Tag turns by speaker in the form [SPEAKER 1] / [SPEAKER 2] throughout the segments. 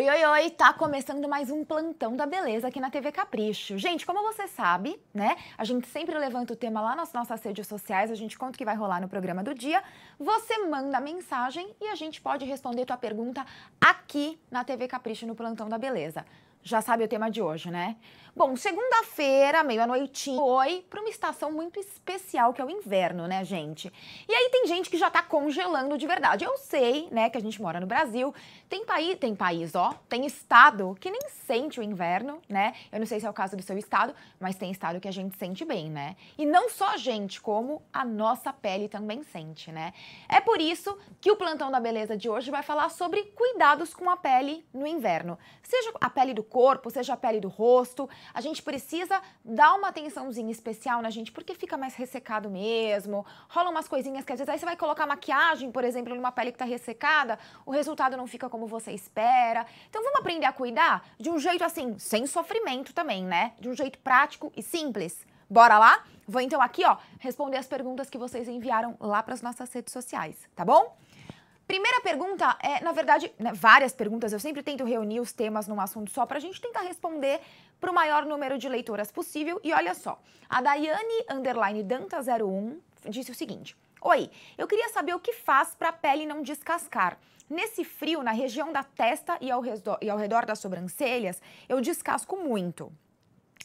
[SPEAKER 1] Oi, oi, oi! Tá começando mais um plantão da beleza aqui na TV Capricho. Gente, como você sabe, né? A gente sempre levanta o tema lá nas nossas redes sociais, a gente conta o que vai rolar no programa do dia. Você manda a mensagem e a gente pode responder tua pergunta aqui na TV Capricho no plantão da beleza. Já sabe o tema de hoje, né? Bom, segunda-feira, meio noitinha, foi para uma estação muito especial que é o inverno, né, gente? E aí tem gente que já tá congelando de verdade. Eu sei, né, que a gente mora no Brasil. Tem país, tem país, ó, tem estado que nem sente o inverno, né? Eu não sei se é o caso do seu estado, mas tem estado que a gente sente bem, né? E não só a gente, como a nossa pele também sente, né? É por isso que o plantão da beleza de hoje vai falar sobre cuidados com a pele no inverno. Seja a pele do corpo, seja a pele do rosto, a gente precisa dar uma atençãozinha especial na gente, porque fica mais ressecado mesmo. Rola umas coisinhas que às vezes aí você vai colocar maquiagem, por exemplo, numa pele que tá ressecada, o resultado não fica como você espera. Então vamos aprender a cuidar de um jeito assim, sem sofrimento também, né? De um jeito prático e simples. Bora lá? Vou então aqui, ó, responder as perguntas que vocês enviaram lá para as nossas redes sociais, tá bom? Primeira pergunta é, na verdade, né, várias perguntas. Eu sempre tento reunir os temas num assunto só para a gente tentar responder para o maior número de leitoras possível. E olha só, a Daiane Underline Danta01 disse o seguinte: Oi, eu queria saber o que faz para a pele não descascar. Nesse frio, na região da testa e ao, redor, e ao redor das sobrancelhas, eu descasco muito.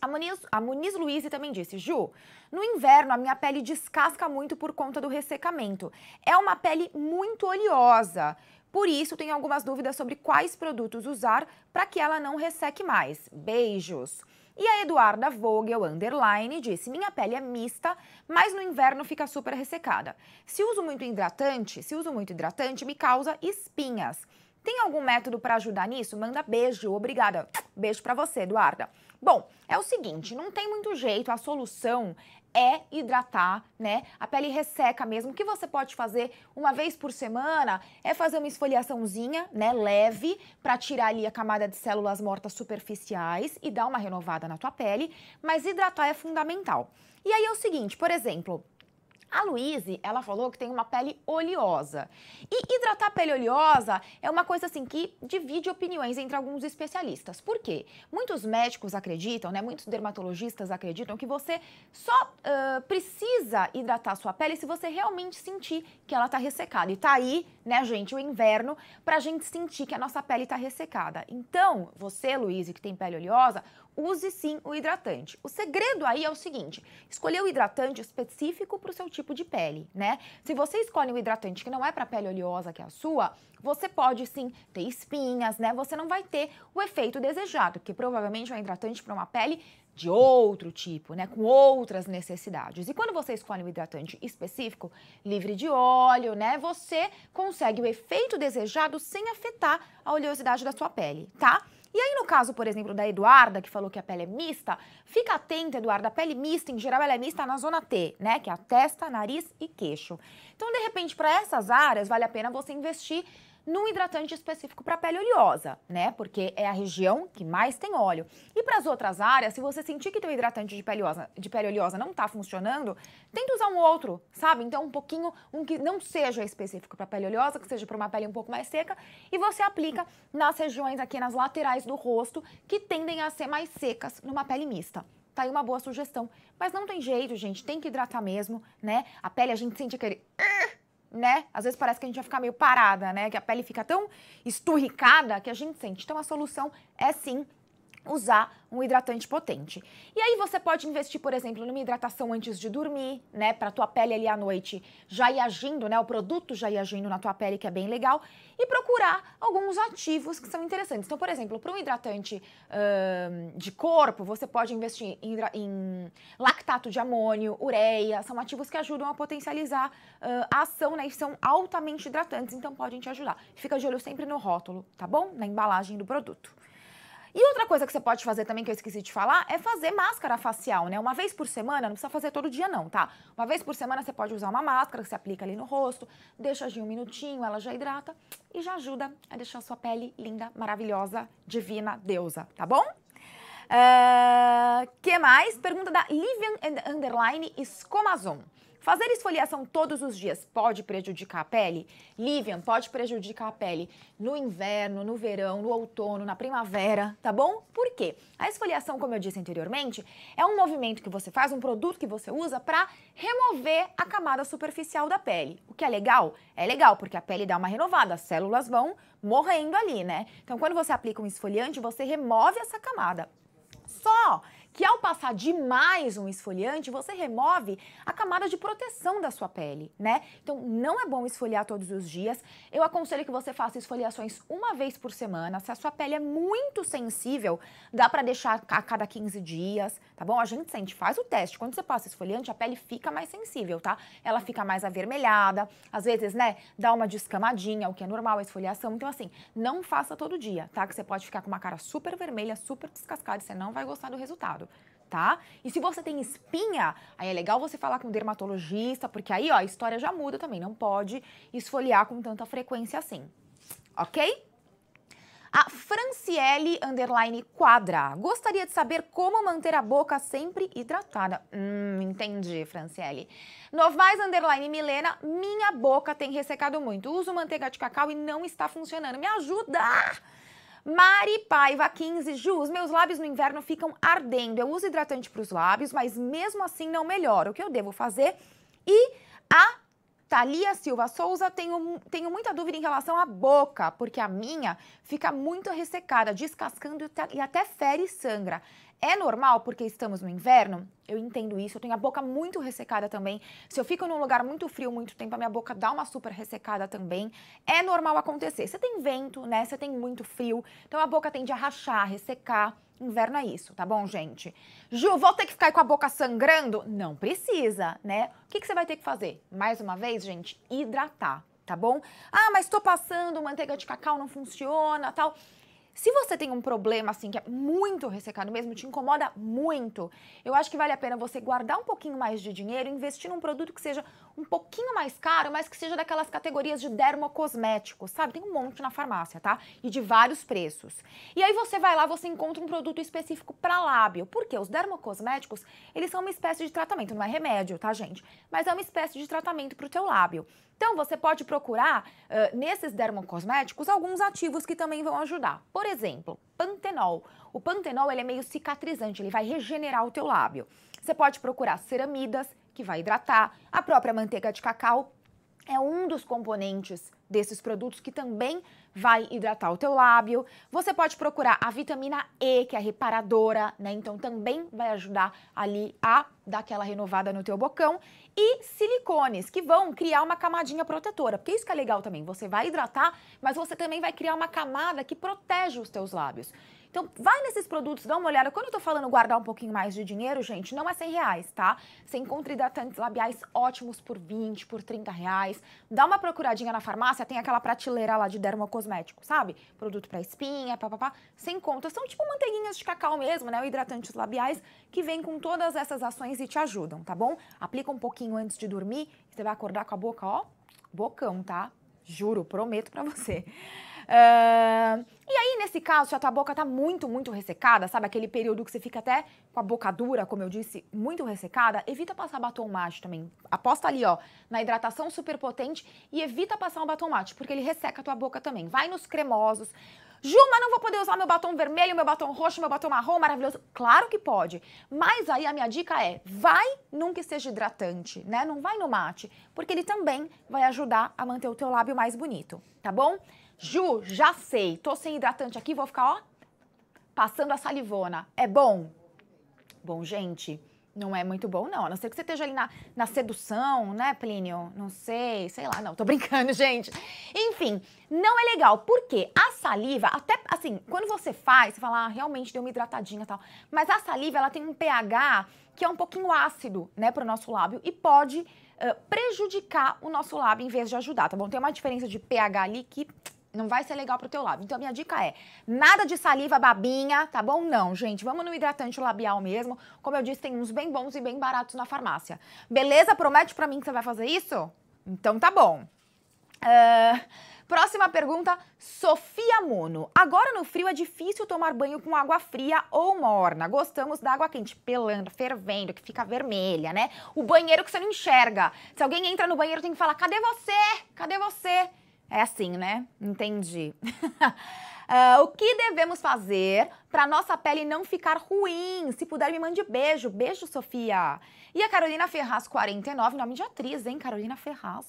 [SPEAKER 1] A Muniz, a Muniz Luiz também disse: Ju, no inverno a minha pele descasca muito por conta do ressecamento. É uma pele muito oleosa. Por isso, tenho algumas dúvidas sobre quais produtos usar para que ela não resseque mais. Beijos! E a Eduarda Vogel, underline, disse: Minha pele é mista, mas no inverno fica super ressecada. Se uso muito hidratante, se uso muito hidratante, me causa espinhas. Tem algum método para ajudar nisso? Manda beijo, obrigada. Beijo para você, Eduarda. Bom, é o seguinte, não tem muito jeito, a solução é hidratar, né? A pele resseca mesmo. O que você pode fazer uma vez por semana é fazer uma esfoliaçãozinha, né, leve, para tirar ali a camada de células mortas superficiais e dar uma renovada na tua pele, mas hidratar é fundamental. E aí é o seguinte, por exemplo, a Luíse, ela falou que tem uma pele oleosa. E hidratar a pele oleosa é uma coisa assim que divide opiniões entre alguns especialistas. Por quê? Muitos médicos acreditam, né? Muitos dermatologistas acreditam que você só uh, precisa hidratar a sua pele se você realmente sentir que ela está ressecada. E tá aí, né, gente, o inverno, pra gente sentir que a nossa pele está ressecada. Então, você, Luíse, que tem pele oleosa, use sim o hidratante. O segredo aí é o seguinte: escolher o hidratante específico para o seu tipo de pele, né? Se você escolhe um hidratante que não é para pele oleosa, que é a sua, você pode sim ter espinhas, né? Você não vai ter o efeito desejado, que provavelmente é um hidratante para uma pele de outro tipo, né, com outras necessidades. E quando você escolhe um hidratante específico, livre de óleo, né, você consegue o efeito desejado sem afetar a oleosidade da sua pele, tá? E aí, no caso, por exemplo, da Eduarda, que falou que a pele é mista, fica atenta, Eduarda, a pele mista, em geral, ela é mista na zona T, né? Que é a testa, nariz e queixo. Então, de repente, para essas áreas, vale a pena você investir num hidratante específico para pele oleosa, né? Porque é a região que mais tem óleo. E para as outras áreas, se você sentir que teu hidratante de pele, oleosa, de pele oleosa não está funcionando, tenta usar um outro, sabe? Então um pouquinho, um que não seja específico para pele oleosa, que seja para uma pele um pouco mais seca, e você aplica nas regiões aqui nas laterais do rosto que tendem a ser mais secas numa pele mista. Tá aí uma boa sugestão. Mas não tem jeito, gente, tem que hidratar mesmo, né? A pele a gente sente aquele né? Às vezes parece que a gente vai ficar meio parada, né? Que a pele fica tão esturricada que a gente sente. Então a solução é sim usar um hidratante potente. E aí você pode investir, por exemplo, numa hidratação antes de dormir, né, para tua pele ali à noite já ir agindo, né, o produto já ir agindo na tua pele, que é bem legal, e procurar alguns ativos que são interessantes. Então, por exemplo, para um hidratante uh, de corpo, você pode investir em, em, lactato de amônio, ureia, são ativos que ajudam a potencializar uh, a ação, né, e são altamente hidratantes, então podem te ajudar. Fica de olho sempre no rótulo, tá bom? Na embalagem do produto. E outra coisa que você pode fazer também, que eu esqueci de falar, é fazer máscara facial, né? Uma vez por semana, não precisa fazer todo dia não, tá? Uma vez por semana você pode usar uma máscara que você aplica ali no rosto, deixa agir um minutinho, ela já hidrata e já ajuda a deixar a sua pele linda, maravilhosa, divina, deusa, tá bom? Uh, que mais? Pergunta da Livian Underline Escomazon. Fazer esfoliação todos os dias pode prejudicar a pele? Livian, pode prejudicar a pele no inverno, no verão, no outono, na primavera, tá bom? Por quê? A esfoliação, como eu disse anteriormente, é um movimento que você faz, um produto que você usa para remover a camada superficial da pele. O que é legal? É legal porque a pele dá uma renovada, as células vão morrendo ali, né? Então, quando você aplica um esfoliante, você remove essa camada. Só que ao passar demais um esfoliante, você remove a camada de proteção da sua pele, né? Então não é bom esfoliar todos os dias. Eu aconselho que você faça esfoliações uma vez por semana. Se a sua pele é muito sensível, dá para deixar a cada 15 dias, tá bom? A gente sente, faz o teste. Quando você passa esfoliante, a pele fica mais sensível, tá? Ela fica mais avermelhada, às vezes, né, dá uma descamadinha, o que é normal, a esfoliação. Então assim, não faça todo dia, tá? Que você pode ficar com uma cara super vermelha, super descascada e você não vai gostar do resultado. Tá? E se você tem espinha, aí é legal você falar com um dermatologista, porque aí ó, a história já muda também, não pode esfoliar com tanta frequência assim. Ok? A Franciele Underline Quadra. Gostaria de saber como manter a boca sempre hidratada. Hum, entendi, Franciele. Novais Underline Milena. Minha boca tem ressecado muito. Uso manteiga de cacau e não está funcionando. Me ajuda! Mari Paiva 15, Ju, os meus lábios no inverno ficam ardendo. Eu uso hidratante para os lábios, mas mesmo assim não melhora. O que eu devo fazer? E a Thalia Silva Souza, tenho, tenho muita dúvida em relação à boca, porque a minha fica muito ressecada, descascando e até fere e sangra. É normal porque estamos no inverno? Eu entendo isso. Eu tenho a boca muito ressecada também. Se eu fico num lugar muito frio muito tempo, a minha boca dá uma super ressecada também. É normal acontecer. Você tem vento, né? Você tem muito frio. Então a boca tende a rachar, ressecar. Inverno é isso, tá bom, gente? Ju, vou ter que ficar com a boca sangrando? Não precisa, né? O que, que você vai ter que fazer? Mais uma vez, gente, hidratar, tá bom? Ah, mas tô passando manteiga de cacau, não funciona, tal. Se você tem um problema assim que é muito ressecado mesmo, te incomoda muito, eu acho que vale a pena você guardar um pouquinho mais de dinheiro, investir num produto que seja um pouquinho mais caro, mas que seja daquelas categorias de dermocosméticos, sabe? Tem um monte na farmácia, tá? E de vários preços. E aí você vai lá, você encontra um produto específico para lábio. Porque os dermocosméticos, eles são uma espécie de tratamento, não é remédio, tá, gente? Mas é uma espécie de tratamento para o teu lábio. Então, você pode procurar uh, nesses dermocosméticos alguns ativos que também vão ajudar. Por exemplo, pantenol. O pantenol ele é meio cicatrizante, ele vai regenerar o teu lábio. Você pode procurar ceramidas, que vai hidratar, a própria manteiga de cacau, é um dos componentes desses produtos que também vai hidratar o teu lábio. Você pode procurar a vitamina E, que é reparadora, né? Então também vai ajudar ali a dar aquela renovada no teu bocão. E silicones, que vão criar uma camadinha protetora, porque isso que é legal também. Você vai hidratar, mas você também vai criar uma camada que protege os teus lábios. Então, vai nesses produtos, dá uma olhada. Quando eu tô falando guardar um pouquinho mais de dinheiro, gente, não é 100 reais, tá? Você encontra hidratantes labiais ótimos por 20, por 30 reais. Dá uma procuradinha na farmácia, tem aquela prateleira lá de dermocosmético, sabe? Produto para espinha, papapá. Sem conta, são tipo manteiguinhas de cacau mesmo, né? Hidratantes labiais que vêm com todas essas ações e te ajudam, tá bom? Aplica um pouquinho antes de dormir, você vai acordar com a boca, ó, bocão, tá? Juro, prometo para você. Uh, e aí, nesse caso, se a tua boca tá muito, muito ressecada, sabe? Aquele período que você fica até com a boca dura, como eu disse, muito ressecada, evita passar batom mate também. Aposta ali, ó, na hidratação super potente e evita passar um batom mate, porque ele resseca a tua boca também. Vai nos cremosos. Juma, não vou poder usar meu batom vermelho, meu batom roxo, meu batom marrom maravilhoso. Claro que pode. Mas aí a minha dica é: vai num que seja hidratante, né? Não vai no mate, porque ele também vai ajudar a manter o teu lábio mais bonito, tá bom? Ju, já sei, tô sem hidratante aqui, vou ficar, ó, passando a salivona. É bom? Bom, gente, não é muito bom, não. A não ser que você esteja ali na, na sedução, né, Plínio? Não sei, sei lá, não, tô brincando, gente. Enfim, não é legal, porque a saliva, até assim, quando você faz, você fala, ah, realmente deu uma hidratadinha e tal. Mas a saliva, ela tem um pH que é um pouquinho ácido, né, pro nosso lábio e pode uh, prejudicar o nosso lábio em vez de ajudar, tá bom? Tem uma diferença de pH ali que não vai ser legal pro teu lábio. Então, a minha dica é, nada de saliva babinha, tá bom? Não, gente, vamos no hidratante labial mesmo. Como eu disse, tem uns bem bons e bem baratos na farmácia. Beleza? Promete pra mim que você vai fazer isso? Então, tá bom. Uh, próxima pergunta, Sofia Mono. Agora no frio é difícil tomar banho com água fria ou morna. Gostamos da água quente, pelando, fervendo, que fica vermelha, né? O banheiro que você não enxerga. Se alguém entra no banheiro, tem que falar: cadê você? Cadê você? É assim, né? Entendi. uh, o que devemos fazer para nossa pele não ficar ruim? Se puder, me mande beijo. Beijo, Sofia. E a Carolina Ferraz, 49, nome de atriz, hein? Carolina Ferraz.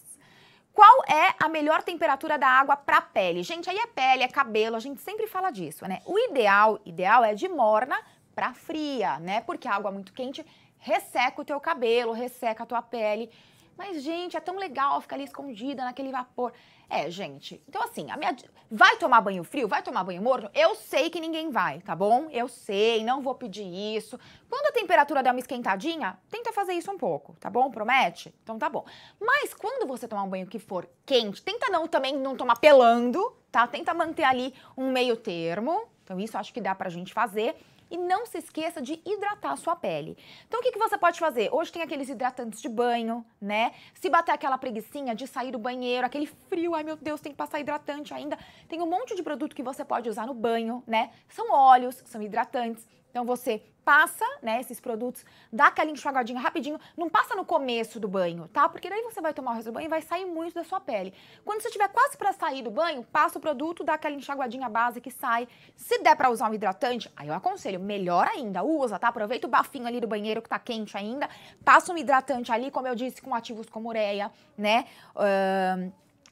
[SPEAKER 1] Qual é a melhor temperatura da água para pele? Gente, aí é pele, é cabelo, a gente sempre fala disso, né? O ideal, ideal é de morna para fria, né? Porque a água muito quente resseca o teu cabelo, resseca a tua pele. Mas, gente, é tão legal ficar ali escondida naquele vapor. É, gente. Então, assim, a minha. Vai tomar banho frio? Vai tomar banho morno? Eu sei que ninguém vai, tá bom? Eu sei, não vou pedir isso. Quando a temperatura der uma esquentadinha, tenta fazer isso um pouco, tá bom? Promete? Então tá bom. Mas quando você tomar um banho que for quente, tenta não também não tomar pelando, tá? Tenta manter ali um meio termo. Então, isso acho que dá pra gente fazer. E não se esqueça de hidratar a sua pele. Então o que, que você pode fazer? Hoje tem aqueles hidratantes de banho, né? Se bater aquela preguiçinha de sair do banheiro, aquele frio, ai meu Deus, tem que passar hidratante ainda. Tem um monte de produto que você pode usar no banho, né? São óleos, são hidratantes então você passa, né, esses produtos, dá aquela enxaguadinha rapidinho, não passa no começo do banho, tá? Porque daí você vai tomar o resto do banho e vai sair muito da sua pele. Quando você estiver quase para sair do banho, passa o produto, dá aquela enxaguadinha base que sai. Se der para usar um hidratante, aí eu aconselho, melhor ainda, usa, tá? Aproveita o bafinho ali do banheiro que tá quente ainda, passa um hidratante ali, como eu disse, com ativos como ureia, né? Uh,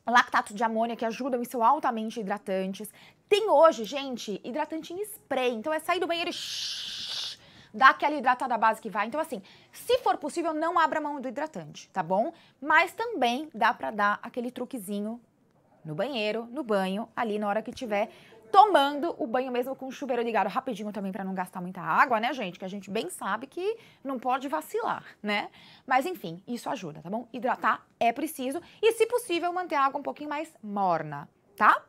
[SPEAKER 1] lactato de amônia que ajudam e são altamente hidratantes. Tem hoje, gente, hidratante em spray. Então é sair do banheiro e aquela hidratada base que vai. Então, assim, se for possível, não abra mão do hidratante, tá bom? Mas também dá pra dar aquele truquezinho no banheiro, no banho, ali na hora que tiver tomando o banho mesmo com o chuveiro ligado rapidinho também para não gastar muita água, né, gente? Que a gente bem sabe que não pode vacilar, né? Mas enfim, isso ajuda, tá bom? Hidratar é preciso e se possível manter a água um pouquinho mais morna, tá?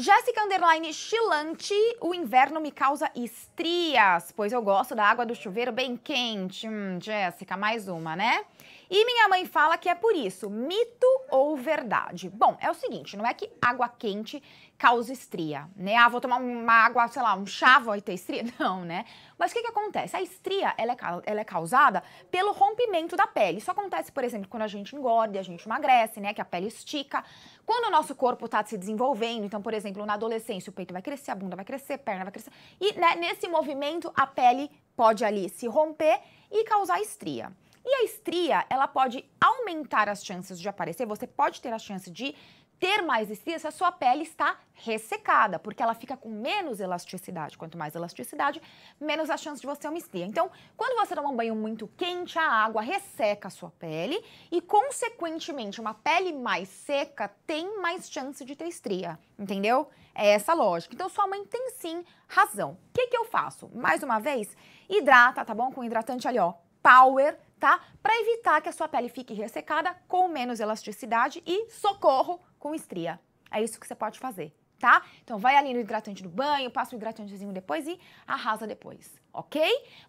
[SPEAKER 1] Jéssica Underline Chilante, o inverno me causa estrias, pois eu gosto da água do chuveiro bem quente. Hum, Jéssica, mais uma, né? E minha mãe fala que é por isso, mito ou verdade? Bom, é o seguinte, não é que água quente causa estria, né? Ah, vou tomar uma água, sei lá, um chá vai ter estria? Não, né? Mas o que, que acontece? A estria, ela é, ela é causada pelo rompimento da pele. Isso acontece, por exemplo, quando a gente engorda e a gente emagrece, né? Que a pele estica. Quando o nosso corpo está se desenvolvendo, então, por exemplo, na adolescência, o peito vai crescer, a bunda vai crescer, a perna vai crescer. E né, nesse movimento, a pele pode ali se romper e causar estria. E a estria, ela pode aumentar as chances de aparecer, você pode ter a chance de ter mais estria se a sua pele está ressecada, porque ela fica com menos elasticidade. Quanto mais elasticidade, menos a chance de você ter uma estria. Então, quando você toma um banho muito quente, a água resseca a sua pele e, consequentemente, uma pele mais seca tem mais chance de ter estria, entendeu? É essa a lógica. Então, sua mãe tem sim razão. O que, que eu faço? Mais uma vez, hidrata, tá bom? Com hidratante ali, ó, Power tá? Para evitar que a sua pele fique ressecada com menos elasticidade e socorro com estria. É isso que você pode fazer tá? Então vai ali no hidratante do banho, passa o hidratantezinho depois e arrasa depois, ok?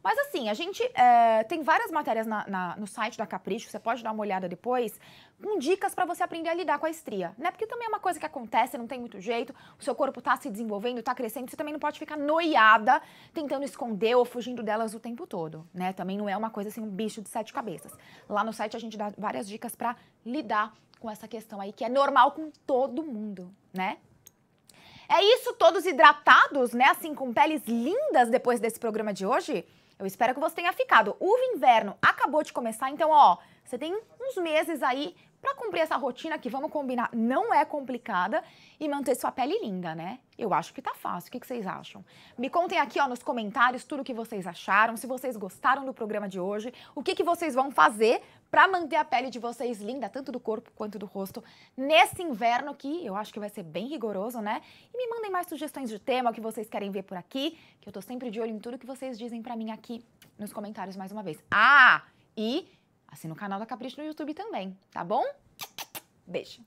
[SPEAKER 1] Mas assim, a gente é, tem várias matérias na, na, no site da Capricho, você pode dar uma olhada depois, com dicas para você aprender a lidar com a estria, né? Porque também é uma coisa que acontece, não tem muito jeito, o seu corpo tá se desenvolvendo, tá crescendo, você também não pode ficar noiada tentando esconder ou fugindo delas o tempo todo, né? Também não é uma coisa assim, um bicho de sete cabeças. Lá no site a gente dá várias dicas para lidar com essa questão aí que é normal com todo mundo, né? É isso, todos hidratados, né? Assim, com peles lindas depois desse programa de hoje? Eu espero que você tenha ficado. O inverno acabou de começar, então, ó, você tem uns meses aí para cumprir essa rotina que, vamos combinar, não é complicada e manter sua pele linda, né? Eu acho que tá fácil. O que, que vocês acham? Me contem aqui ó, nos comentários tudo o que vocês acharam, se vocês gostaram do programa de hoje, o que, que vocês vão fazer para manter a pele de vocês linda, tanto do corpo quanto do rosto, nesse inverno que eu acho que vai ser bem rigoroso, né? E me mandem mais sugestões de tema, o que vocês querem ver por aqui, que eu tô sempre de olho em tudo que vocês dizem para mim aqui nos comentários mais uma vez. Ah! E Assina o canal da Capricho no YouTube também, tá bom? Beijo!